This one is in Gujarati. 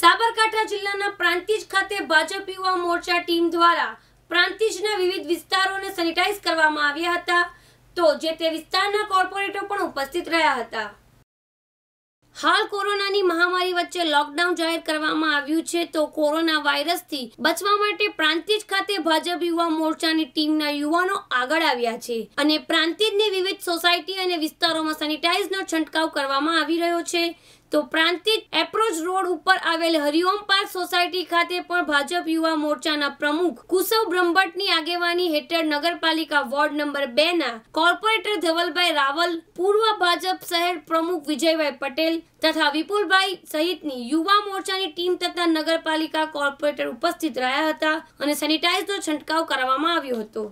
સાબરકાંઠા જિલ્લાના પ્રાંતિજ ખાતે ભાજપ યુવા મોરચા ટીમ દ્વારા પ્રાંતિજના વિવિધ વિસ્તારોને સેનિટાઈઝ કરવામાં આવ્યા હતા તો જે તે વિસ્તારના કોર્પોરેટરો પણ ઉપસ્થિત રહ્યા હતા હાલ કોરોનાની મહામારી વચ્ચે લોકડાઉન જાહેર કરવામાં આવ્યું છે તો કોરોના વાયરસથી બચવા માટે પ્રાંતિજ ખાતે ભાજપ યુવા મોરચાની ટીમના યુવાનો આગળ આવ્યા છે અને પ્રાંતિજની વિવિધ સોસાયટી અને વિસ્તારોમાં સેનિટાઈઝનો છંટકાવ કરવામાં આવી રહ્યો છે તો પ્રાંતિજ એપ્રોચ રોડ ઉપર આવેલ હરિઓમ પાર્ક સોસાયટી ખાતે પણ ભાજપ યુવા મોરચાના પ્રમુખ કુસવ બ્રહ્મભટ્ટની આગેવાની હેઠળ નગરપાલિકા વોર્ડ નંબર બે ના કોર્પોરેટર ધવલભાઈ રાવલ પૂર્વ ભાજપ શહેર પ્રમુખ વિજયભાઈ પટેલ તથા વિપુલભાઈ સહિતની યુવા મોરચાની ટીમ તથા નગરપાલિકા કોર્પોરેટર ઉપસ્થિત રહ્યા હતા અને સેનિટાઈઝરનો છંટકાવ કરવામાં આવ્યો હતો